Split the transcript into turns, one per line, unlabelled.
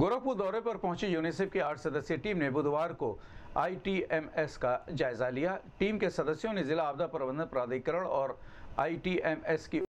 गोरखपुर दौरे पर पहुंची यूनिसेफ की आठ सदस्यीय टीम ने बुधवार को आईटीएमएस का जायजा लिया टीम के सदस्यों ने जिला आपदा प्रबंधन प्राधिकरण और आईटीएमएस
की